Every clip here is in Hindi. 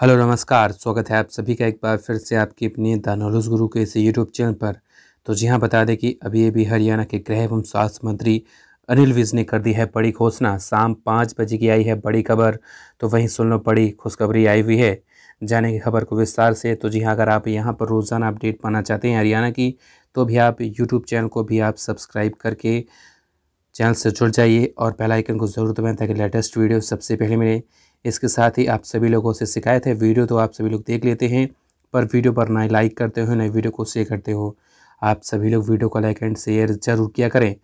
हेलो नमस्कार स्वागत है आप सभी का एक बार फिर से आपकी अपनी द नॉलेज गुरु के इस यूट्यूब चैनल पर तो जी हाँ बता दें कि अभी अभी हरियाणा के गृह एवं स्वास्थ्य मंत्री अनिल विज ने कर दी है बड़ी घोषणा शाम पाँच बजे की आई है बड़ी खबर तो वहीं सुन लो बड़ी खुशखबरी आई हुई है जाने की खबर को विस्तार से तो जी हाँ अगर आप यहाँ पर रोज़ाना अपडेट पाना चाहते हैं हरियाणा की तो भी आप यूट्यूब चैनल को भी आप सब्सक्राइब करके चैनल से जुड़ जाइए और पहला आइकन को ज़रूर दबाएँ ताकि लेटेस्ट वीडियो सबसे पहले मिले इसके साथ ही आप सभी लोगों से शिकायत है वीडियो तो आप सभी लोग देख लेते हैं पर वीडियो पर ना लाइक करते हो ना वीडियो को शेयर करते हो आप सभी लोग वीडियो को लाइक एंड शेयर जरूर किया करें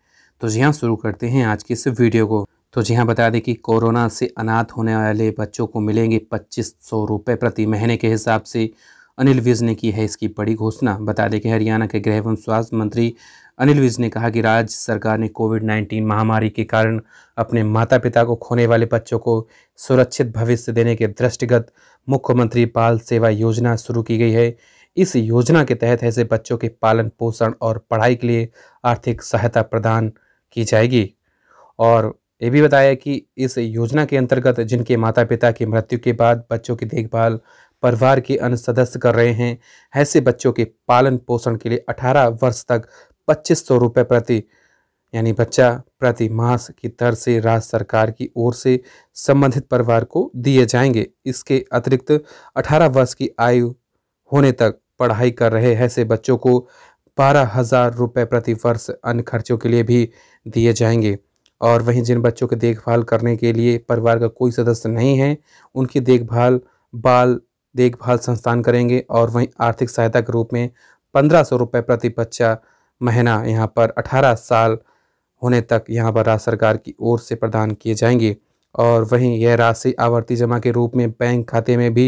तो जी हाँ शुरू करते हैं आज की इस वीडियो को तो जी हाँ बता दें कि कोरोना से अनाथ होने वाले बच्चों को मिलेंगे पच्चीस सौ रुपये प्रति महीने के हिसाब से अनिल विज ने की है इसकी बड़ी घोषणा बता दें कि हरियाणा के गृह एवं स्वास्थ्य मंत्री अनिल विज ने कहा कि राज्य सरकार ने कोविड 19 महामारी के कारण अपने माता पिता को खोने वाले बच्चों को सुरक्षित भविष्य देने के दृष्टिगत मुख्यमंत्री बाल सेवा योजना शुरू की गई है इस योजना के तहत ऐसे बच्चों के पालन पोषण और पढ़ाई के लिए आर्थिक सहायता प्रदान की जाएगी और ये भी बताया कि इस योजना के अंतर्गत जिनके माता पिता की मृत्यु के बाद बच्चों की देखभाल परिवार के अन्य सदस्य कर रहे हैं ऐसे बच्चों के पालन पोषण के लिए 18 वर्ष तक पच्चीस सौ रुपये प्रति यानी बच्चा प्रति मास की दर से राज्य सरकार की ओर से संबंधित परिवार को दिए जाएंगे इसके अतिरिक्त 18 वर्ष की आयु होने तक पढ़ाई कर रहे ऐसे बच्चों को बारह हज़ार रुपये प्रति वर्ष अन्य खर्चों के लिए भी दिए जाएंगे और वहीं जिन बच्चों की देखभाल करने के लिए परिवार का कोई सदस्य नहीं है उनकी देखभाल बाल देखभाल संस्थान करेंगे और वहीं आर्थिक सहायता के रूप में पंद्रह सौ रुपये प्रति बच्चा महीना यहाँ पर 18 साल होने तक यहाँ पर राज्य सरकार की ओर से प्रदान किए जाएंगे और वहीं यह राशि आवर्ती जमा के रूप में बैंक खाते में भी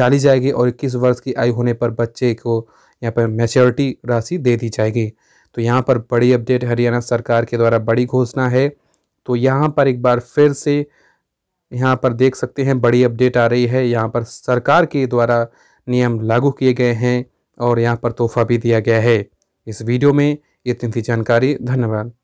डाली जाएगी और इक्कीस वर्ष की आयु होने पर बच्चे को यहाँ पर मैच्योरिटी राशि दे दी जाएगी तो यहाँ पर बड़ी अपडेट हरियाणा सरकार के द्वारा बड़ी घोषणा है तो यहाँ पर एक बार फिर से यहाँ पर देख सकते हैं बड़ी अपडेट आ रही है यहाँ पर सरकार के द्वारा नियम लागू किए गए हैं और यहाँ पर तोहफा भी दिया गया है इस वीडियो में ये इतनी थी जानकारी धन्यवाद